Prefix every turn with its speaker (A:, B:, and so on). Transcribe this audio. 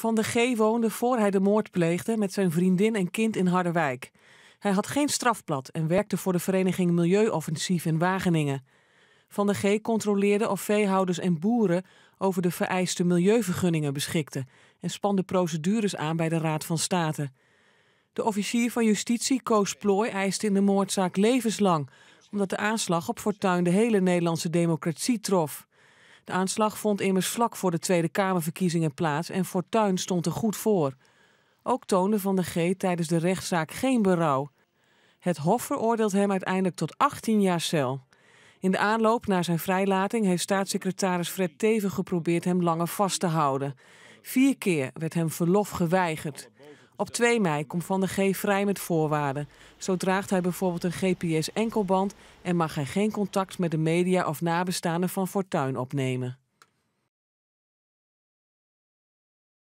A: Van de G woonde voor hij de moord pleegde met zijn vriendin en kind in Harderwijk. Hij had geen strafblad en werkte voor de vereniging Milieuoffensief in Wageningen. Van de G controleerde of veehouders en boeren over de vereiste milieuvergunningen beschikten en spande procedures aan bij de Raad van State. De officier van justitie Koos Plooi eiste in de moordzaak levenslang, omdat de aanslag op Fortuin de hele Nederlandse democratie trof. De aanslag vond immers vlak voor de Tweede Kamerverkiezingen plaats en Fortuyn stond er goed voor. Ook toonde Van der G tijdens de rechtszaak geen berouw. Het Hof veroordeelt hem uiteindelijk tot 18 jaar cel. In de aanloop naar zijn vrijlating heeft staatssecretaris Fred Teven geprobeerd hem langer vast te houden. Vier keer werd hem verlof geweigerd. Op 2 mei komt Van der G vrij met voorwaarden. Zo draagt hij bijvoorbeeld een GPS-enkelband en mag hij geen contact met de media of nabestaanden van Fortuin opnemen.